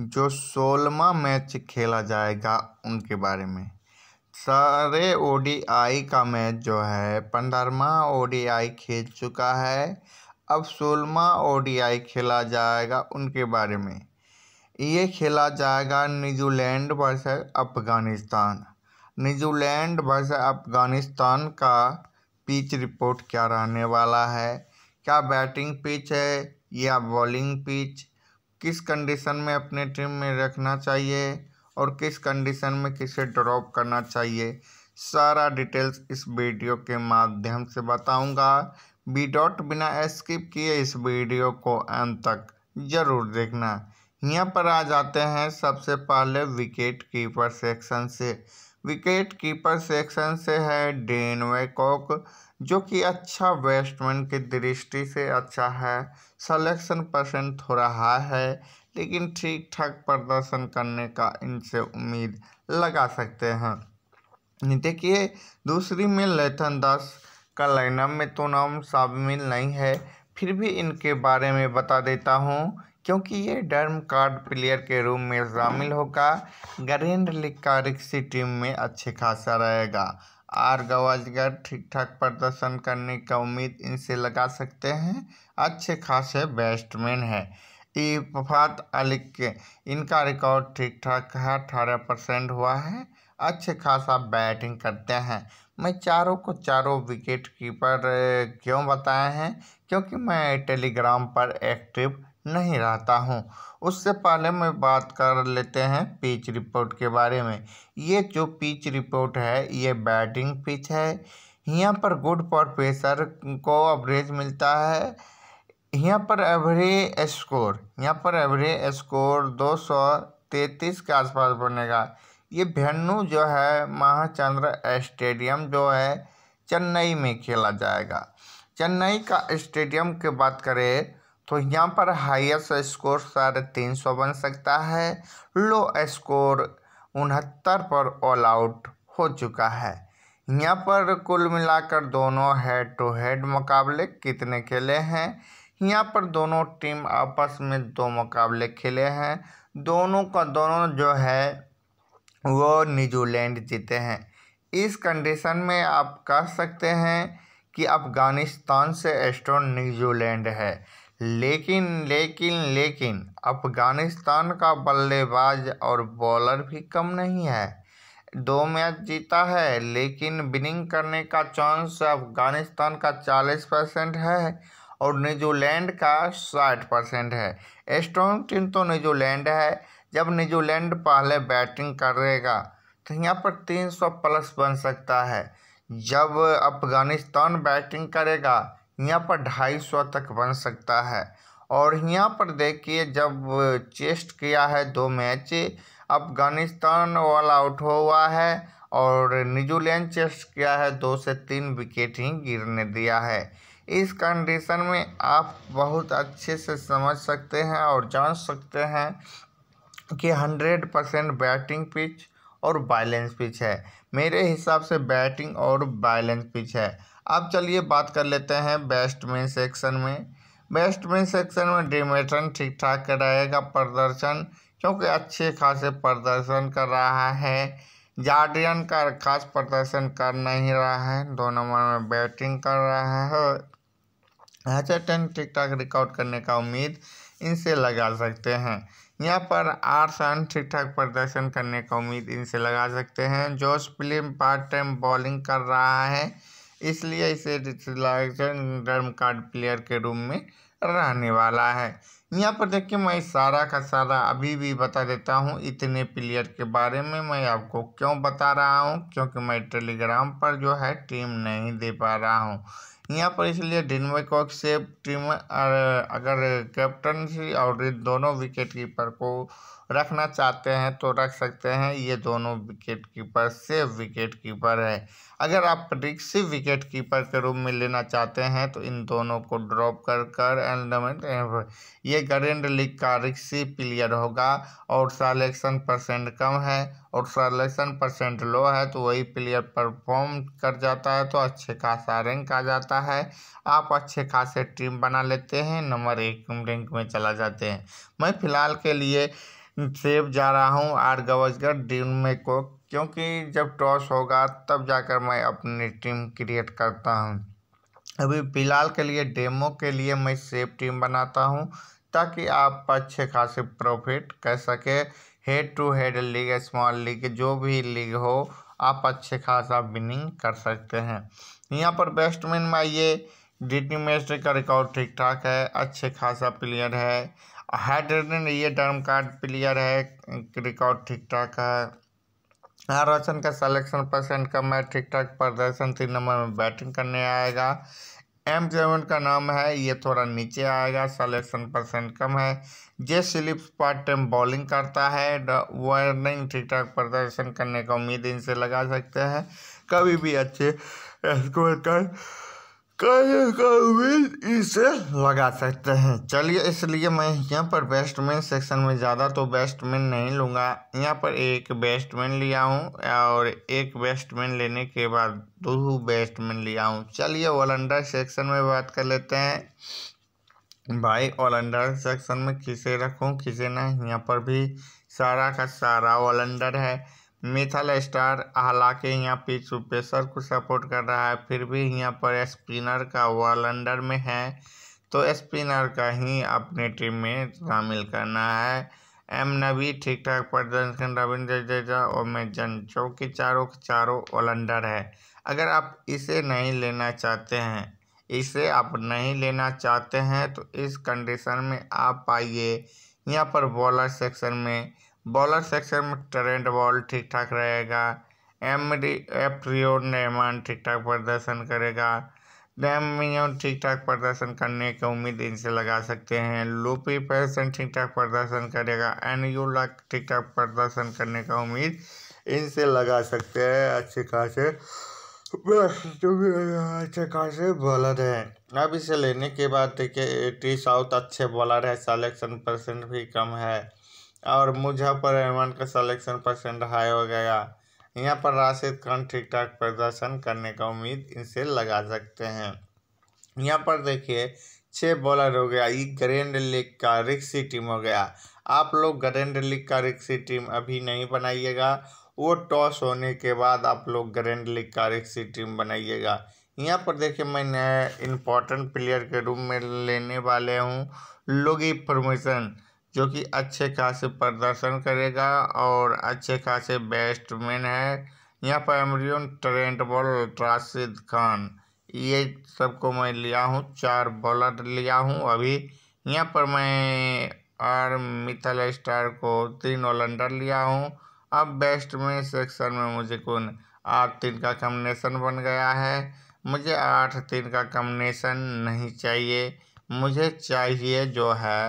जो सोलवा मैच खेला जाएगा उनके बारे में सारे ओडीआई का मैच जो है पंद्रहवा ओडीआई खेल चुका है अब सोलवा ओडीआई खेला जाएगा उनके बारे में ये खेला जाएगा न्यूजीलैंड वर्ष अफगानिस्तान न्यूजीलैंड वर्ष अफगानिस्तान का पिच रिपोर्ट क्या रहने वाला है क्या बैटिंग पिच है या बॉलिंग पिच किस कंडीशन में अपने टीम में रखना चाहिए और किस कंडीशन में किसे ड्रॉप करना चाहिए सारा डिटेल्स इस वीडियो के माध्यम से बताऊंगा बी डॉट बिना स्किप किए इस वीडियो को अंत तक ज़रूर देखना यहाँ पर आ जाते हैं सबसे पहले विकेट कीपर सेक्शन से विकेट कीपर सेक्शन से है डेन वेकॉक जो कि अच्छा बैट्समैन की दृष्टि से अच्छा है सलेक्शन परसेंट थोड़ा हाई है लेकिन ठीक ठाक प्रदर्शन करने का इनसे उम्मीद लगा सकते हैं देखिए दूसरी में लेथन दास का लाइनअप में तो नाम शामिल नहीं है फिर भी इनके बारे में बता देता हूँ क्योंकि ये डर्म कार्ड प्लेयर के रूप में शामिल होगा गरेंद्र लिक का रिक्सी टीम में अच्छे खासा रहेगा आर गवाजगर ठीक ठाक प्रदर्शन करने का उम्मीद इनसे लगा सकते हैं अच्छे खासे बैट्समैन है इफात अलिक के इनका रिकॉर्ड ठीक ठाक है अठारह परसेंट हुआ है अच्छे खासा बैटिंग करते हैं मैं चारों को चारों विकेट कीपर क्यों बताए हैं क्योंकि मैं टेलीग्राम पर एक्टिव नहीं रहता हूँ उससे पहले मैं बात कर लेते हैं पिच रिपोर्ट के बारे में ये जो पिच रिपोर्ट है ये बैटिंग पिच है यहाँ पर गुड पर को एवरेज मिलता है यहाँ पर एवरेज स्कोर यहाँ पर एवरेज स्कोर दो सौ तैंतीस के आसपास बनेगा ये भेन्नू जो है महाचंद्र स्टेडियम जो है चेन्नई में खेला जाएगा चेन्नई का स्टेडियम की बात करें तो यहाँ पर हाईएस्ट स्कोर साढ़े तीन सौ बन सकता है लो स्कोर उनहत्तर पर ऑल आउट हो चुका है यहाँ पर कुल मिलाकर दोनों हेड टू हेड मुकाबले कितने खेले हैं यहाँ पर दोनों टीम आपस में दो मुकाबले खेले हैं दोनों का दोनों जो है वो न्यूजीलैंड जीते हैं इस कंडीशन में आप कह सकते हैं कि अफ़गानिस्तान से एस्ट्रोन न्यूजीलैंड है लेकिन लेकिन लेकिन अफ़गानिस्तान का बल्लेबाज और बॉलर भी कम नहीं है दो मैच जीता है लेकिन विनिंग करने का चांस अफ़गानिस्तान का चालीस परसेंट है और न्यूजीलैंड का साठ परसेंट है स्ट्रॉन्ग टीम तो न्यूजीलैंड है जब न्यूजीलैंड पहले बैटिंग करेगा तो यहाँ पर तीन सौ प्लस बन सकता है जब अफ़गानिस्तान बैटिंग करेगा यहाँ पर ढाई सौ तक बन सकता है और यहाँ पर देखिए जब चेस्ट किया है दो मैच अफगानिस्तान वाला आउट हुआ है और न्यूजीलैंड चेस्ट किया है दो से तीन विकेट ही गिरने दिया है इस कंडीशन में आप बहुत अच्छे से समझ सकते हैं और जान सकते हैं कि हंड्रेड परसेंट बैटिंग पिच और बैलेंस पिच है मेरे हिसाब से बैटिंग और बैलेंस पिच है अब चलिए बात कर लेते हैं मेन सेक्शन में मेन सेक्शन में डिमेटन ठीक ठाक कराएगा प्रदर्शन क्योंकि अच्छे खासे प्रदर्शन कर रहा है जार्डियन का खास प्रदर्शन कर नहीं रहा है दो नंबर में बैटिंग कर रहा है हैचरटन अच्छा, ठीक ठाक रिकॉर्ड करने का उम्मीद इनसे लगा सकते हैं यहाँ पर आर सन ठीक ठाक प्रदर्शन करने का उम्मीद इनसे लगा सकते हैं जोश फिल्म पार्ट टाइम बॉलिंग कर रहा है इसलिए इसे रिलैक्सेशन डर्म कार्ड प्लेयर के रूम में रहने वाला है यहाँ पर देखिए मैं सारा का सारा अभी भी बता देता हूँ इतने प्लेयर के बारे में मैं आपको क्यों बता रहा हूँ क्योंकि मैं टेलीग्राम पर जो है टीम नहीं दे पा रहा हूँ यहाँ पर इसलिए डिनवे कॉक से टीम अगर कैप्टनसी और दोनों विकेट कीपर को रखना चाहते हैं तो रख सकते हैं ये दोनों wicket keeper safe wicket keeper है अगर आप रिक्सी विकेट कीपर के रूप में लेना चाहते हैं तो इन दोनों को ड्रॉप कर कर एंड ये ये करेंट लीग का रिक्सी प्लेयर होगा और सलेक्शन परसेंट कम है और सलेक्शन परसेंट लो है तो वही प्लेयर परफॉर्म कर जाता है तो अच्छे खासा रैंक आ जाता है आप अच्छे खासे टीम बना लेते हैं नंबर एक रैंक में चला जाते हैं मैं फ़िलहाल के लिए सेब जा रहा हूँ आर गवजगढ़ डीम में को क्योंकि जब टॉस होगा तब जाकर मैं अपनी टीम क्रिएट करता हूँ अभी फिलहाल के लिए डेमो के लिए मैं सेफ टीम बनाता हूँ ताकि आप अच्छे खासे प्रॉफिट कर सके head to head league small league जो भी लीग हो आप अच्छे खासा विनिंग कर सकते हैं यहाँ पर बैट्समैन में आइए डी टी मेस्टर का रिकॉर्ड ठीक ठाक है अच्छे खासा प्लेयर है हाइड्रेन ये टर्म कार्ड प्लेयर है रिकॉर्ड ठीक ठाक है हाँ, रोशन का सलेक्शन परसेंट कम है ठीक ठाक प्रदर्शन तीन नंबर में बैटिंग करने आएगा एम सेवन का नाम है ये थोड़ा नीचे आएगा सलेक्शन परसेंट कम है जे सिलिप्स पार्ट टाइम बॉलिंग करता है वर्निंग ठीक ठाक प्रदर्शन करने का उम्मीद इनसे लगा सकते हैं कभी भी अच्छे स्कोर कर कहीं का इसे लगा सकते हैं चलिए इसलिए मैं यहाँ पर बेस्टमैन सेक्शन में ज़्यादा तो बेस्टमैन नहीं लूँगा यहाँ पर एक बेस्टमैन लिया हूँ और एक बेस्टमैन लेने के बाद दो बेस्टमैन लिया हूँ चलिए वलंडर सेक्शन में बात कर लेते हैं भाई वलंडर सेक्शन में किसे रखूँ किसे नहीं यहाँ पर भी सारा का सारा ऑलराउंडर है मिथल स्टार हालांकि यहाँ पिच प्रेशर को सपोर्ट कर रहा है फिर भी यहाँ पर स्पिनर का वॉल अंडर में है तो स्पिनर का ही अपने टीम में शामिल करना है एम नबी ठीक ठाक प्रदर्शन रविंद्र जडेजा और मेजन चौकी चारों के चारों ओलंडर है अगर आप इसे नहीं लेना चाहते हैं इसे आप नहीं लेना चाहते हैं तो इस कंडीशन में आप आइए यहाँ पर बॉलर सेक्शन में बॉलर सेक्शन में ट्रेंड बॉल ठीक ठाक रहेगा एम डी एप्रियो नेमान ठीक ठाक प्रदर्शन करेगा डैमियन ठीक ठाक प्रदर्शन करने की उम्मीद इनसे लगा सकते हैं लूपी पैसन ठीक ठाक प्रदर्शन करेगा एन लक ठीक ठाक प्रदर्शन करने का उम्मीद इनसे लगा सकते हैं अच्छे खासे अच्छे खासे बॉलर हैं अब इसे लेने के बाद देखिए टी साउथ अच्छे बॉलर है सलेक्शन परसेंट भी कम है और मुजफ्फर रहमान का सलेक्शन परसेंट हाई हो गया यहाँ पर राशिद खान ठीक ठाक प्रदर्शन करने का उम्मीद इनसे लगा सकते हैं यहाँ पर देखिए छः बॉलर हो गया ये ग्रैंड लीग का रिक्सी टीम हो गया आप लोग ग्रैंड लीग का रिक्सी टीम अभी नहीं बनाइएगा वो टॉस होने के बाद आप लोग ग्रैंड लीग का रिक्सी टीम बनाइएगा यहाँ पर देखिए मैं नए इम्पोर्टेंट प्लेयर के रूप में लेने वाले हूँ लोगी इन्फॉर्मेशन जो कि अच्छे खासे प्रदर्शन करेगा और अच्छे खासे बैट्समैन है यहाँ पर अमरियन ट्रेंट बॉल राशिद खान ये सबको मैं लिया हूँ चार बॉलर लिया हूँ अभी यहाँ पर मैं और मिथल स्टार को तीन ऑलराउंडर लिया हूँ अब बेस्ट में सेक्शन में मुझे कौन आठ तीन का कम्बिनेशन बन गया है मुझे आठ तीन का कम्बिनेशन नहीं चाहिए मुझे चाहिए जो है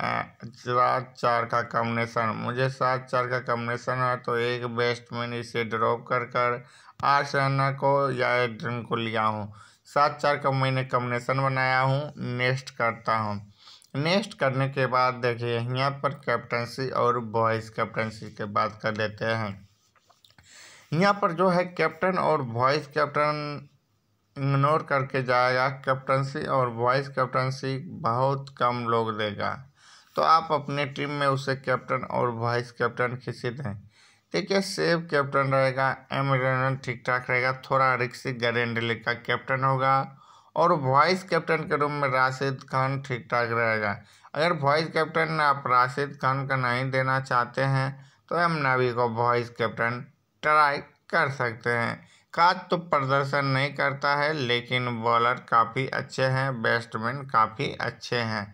सात चार का कम्बिनेशन मुझे सात चार का कॉम्बिनेशन है तो एक बैट्समैन इसे ड्रॉप कर कर आठ रन को या एड्रन को लिया हूँ सात चार का मैंने कॉम्बिनेशन बनाया हूँ नेक्स्ट करता हूँ नेक्स्ट करने के बाद देखिए यहाँ पर कैप्टनसी और वॉइस कैप्टनसी के बात कर लेते हैं यहाँ पर जो है कैप्टन और वॉइस कैप्टन इग्नोर करके जाएगा कैप्टनसी और वॉइस कैप्टनसी बहुत कम लोग देगा तो आप अपने टीम में उसे कैप्टन और वाइस कैप्टन खींचे दें देखिए सेव कैप्टन रहेगा एम इलेवन ठीक ठाक रहेगा थोड़ा रिक्सी गरेंडले का कैप्टन होगा और वाइस कैप्टन के रूप में राशिद खान ठीक ठाक रहेगा अगर वाइस कैप्टन आप राशिद खान का नहीं देना चाहते हैं तो एम नावी को वाइस कैप्टन ट्राई कर सकते हैं काज तो प्रदर्शन नहीं करता है लेकिन बॉलर काफ़ी अच्छे हैं बैट्समैन काफ़ी अच्छे हैं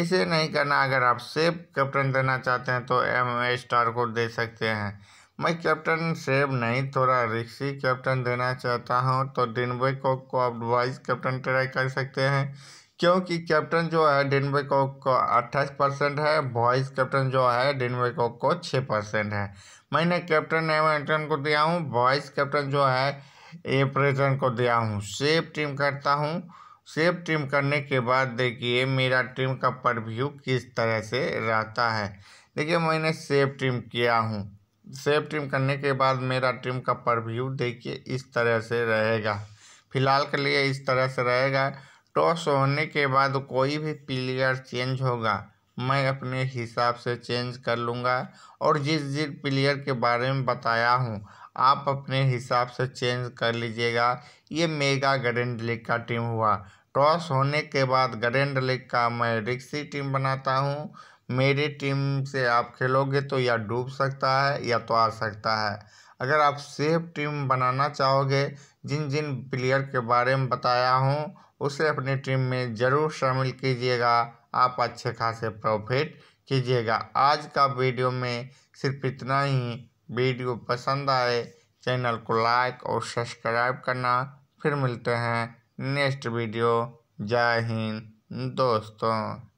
इसे नहीं करना अगर आप सेब कैप्टन देना चाहते हैं तो एम ए स्टार को दे सकते हैं मैं कैप्टन सेब नहीं थोड़ा रिक्सी कैप्टन देना चाहता हूं तो डिनबे कॉक को आप वाइस कैप्टन ट्राई कर सकते हैं क्योंकि कैप्टन जो है डिनबे कॉक को अट्ठाईस परसेंट है वॉइस कैप्टन जो है डिनबे कॉक को छः परसेंट है मैंने कैप्टन एम एंटन को दिया हूँ वॉइस कैप्टन जो है ए प्रेजेंट को दिया हूँ सेफ टीम करता हूँ सेव ट्रिम करने के बाद देखिए मेरा ट्रिम का परव्यू किस तरह से रहता है देखिए मैंने सेव ट्रिम किया हूँ सेव ट्रिम करने के बाद मेरा ट्रिम का परव्यू देखिए इस तरह से रहेगा फिलहाल के लिए इस तरह से रहेगा टॉस होने के बाद कोई भी प्लेयर चेंज होगा मैं अपने हिसाब से चेंज कर लूँगा और जिस जिस प्लेयर के बारे में बताया हूँ आप अपने हिसाब से चेंज कर लीजिएगा ये मेगा ग्रैंड लीग का टीम हुआ टॉस होने के बाद ग्रैंड लीग का मैं रिक्सी टीम बनाता हूँ मेरी टीम से आप खेलोगे तो या डूब सकता है या तो आ सकता है अगर आप सेफ टीम बनाना चाहोगे जिन जिन प्लेयर के बारे में बताया हूँ उसे अपनी टीम में ज़रूर शामिल कीजिएगा आप अच्छे खासे प्रॉफिट कीजिएगा आज का वीडियो में सिर्फ इतना ही वीडियो पसंद आए चैनल को लाइक और सब्सक्राइब करना फिर मिलते हैं नेक्स्ट वीडियो जय हिंद दोस्तों